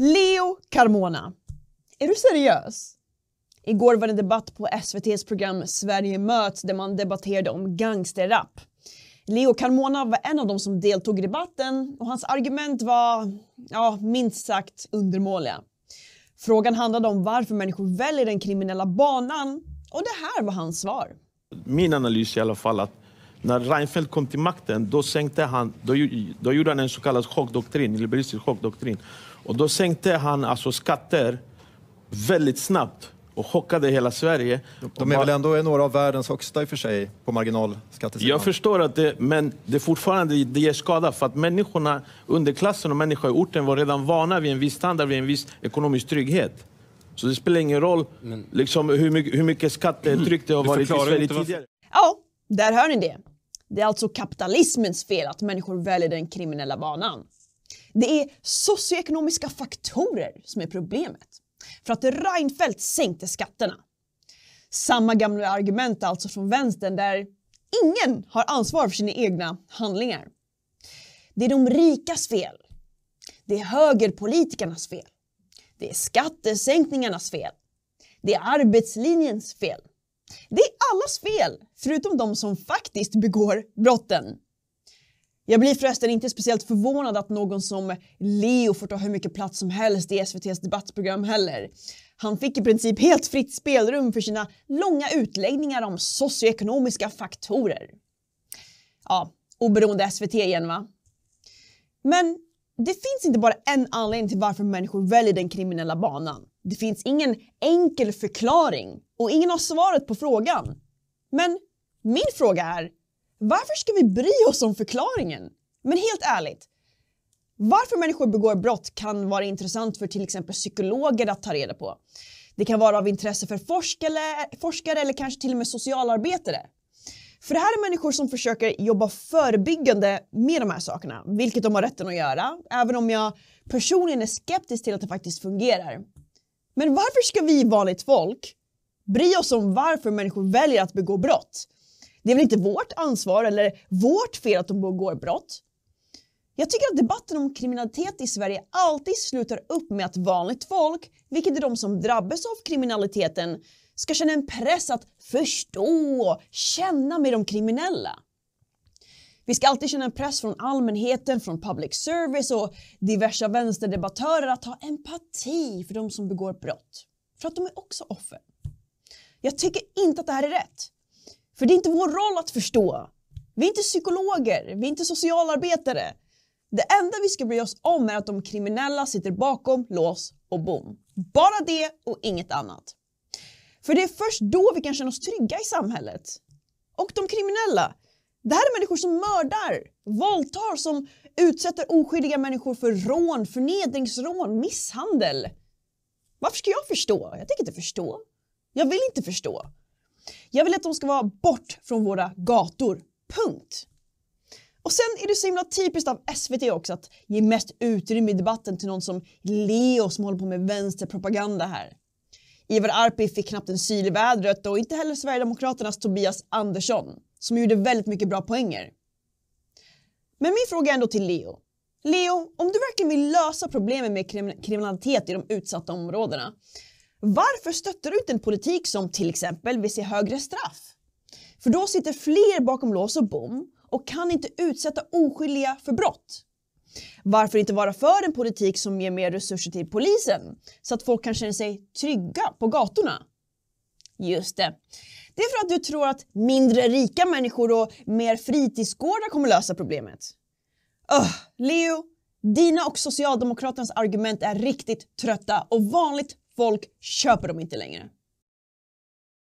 Leo Carmona. Är du seriös? Igår var det en debatt på SVTs program Sverige möts där man debatterade om gangsterrap. Leo Carmona var en av de som deltog i debatten och hans argument var ja, minst sagt undermåliga. Frågan handlade om varför människor väljer den kriminella banan och det här var hans svar. Min analys i alla fall att när Reinfeldt kom till makten då, sänkte han, då, då gjorde han en så kallad chockdoktrin, liberalistisk chockdoktrin. Och då sänkte han alltså skatter väldigt snabbt och chockade hela Sverige. De är väl ändå några av världens högsta i och för sig på marginalskattesidan? Jag förstår att det, men det fortfarande det ger skada för att människorna, underklassen och människor i orten var redan vana vid en viss standard, vid en viss ekonomisk trygghet. Så det spelar ingen roll liksom, hur, mycket, hur mycket skattetryck det har varit i Sverige tidigare. Oh. Där hör ni det. Det är alltså kapitalismens fel att människor väljer den kriminella banan. Det är socioekonomiska faktorer som är problemet. För att Reinfeldt sänkte skatterna. Samma gamla argument alltså från vänstern där ingen har ansvar för sina egna handlingar. Det är de rikas fel. Det är högerpolitikernas fel. Det är skattesänkningarnas fel. Det är arbetslinjens fel. Det är allas fel, förutom de som faktiskt begår brotten. Jag blir förresten inte speciellt förvånad att någon som Leo får ta hur mycket plats som helst i SVTs debattprogram heller. Han fick i princip helt fritt spelrum för sina långa utläggningar om socioekonomiska faktorer. Ja, oberoende SVT igen va? Men det finns inte bara en anledning till varför människor väljer den kriminella banan. Det finns ingen enkel förklaring och ingen har svaret på frågan. Men min fråga är, varför ska vi bry oss om förklaringen? Men helt ärligt, varför människor begår brott kan vara intressant för till exempel psykologer att ta reda på. Det kan vara av intresse för forskare, forskare eller kanske till och med socialarbetare. För det här är människor som försöker jobba förebyggande med de här sakerna, vilket de har rätten att göra, även om jag personligen är skeptisk till att det faktiskt fungerar. Men varför ska vi vanligt folk bry oss om varför människor väljer att begå brott. Det är väl inte vårt ansvar eller vårt fel att de begår brott. Jag tycker att debatten om kriminalitet i Sverige alltid slutar upp med att vanligt folk, vilket är de som drabbas av kriminaliteten, ska känna en press att förstå och känna med de kriminella. Vi ska alltid känna en press från allmänheten, från public service och diverse vänsterdebattörer att ha empati för de som begår brott. För att de är också offer. Jag tycker inte att det här är rätt. För det är inte vår roll att förstå. Vi är inte psykologer, vi är inte socialarbetare. Det enda vi ska bry oss om är att de kriminella sitter bakom lås och bom. Bara det och inget annat. För det är först då vi kan känna oss trygga i samhället. Och de kriminella. Det här är människor som mördar, våldtar, som utsätter oskyldiga människor för rån, förnedringsrån, misshandel. Varför ska jag förstå? Jag tänker inte förstå. Jag vill inte förstå. Jag vill att de ska vara bort från våra gator. Punkt. Och sen är det så himla typiskt av SVT också att ge mest utrymme i debatten till någon som Leo som håller på med vänsterpropaganda här. Ivar Arpi fick knappt en syl i vädret och inte heller Sverigedemokraternas Tobias Andersson som gjorde väldigt mycket bra poänger. Men min fråga är ändå till Leo. Leo, om du verkligen vill lösa problemen med kriminalitet i de utsatta områdena, varför stöttar du inte en politik som till exempel vill se högre straff? För då sitter fler bakom lås och bom och kan inte utsätta oskyldiga för brott. Varför inte vara för en politik som ger mer resurser till polisen så att folk kan känna sig trygga på gatorna? Just det. Det är för att du tror att mindre rika människor och mer fritidsgårdar kommer lösa problemet. Öh, Leo, dina och Socialdemokraternas argument är riktigt trötta och vanligt Folk köper dem inte längre.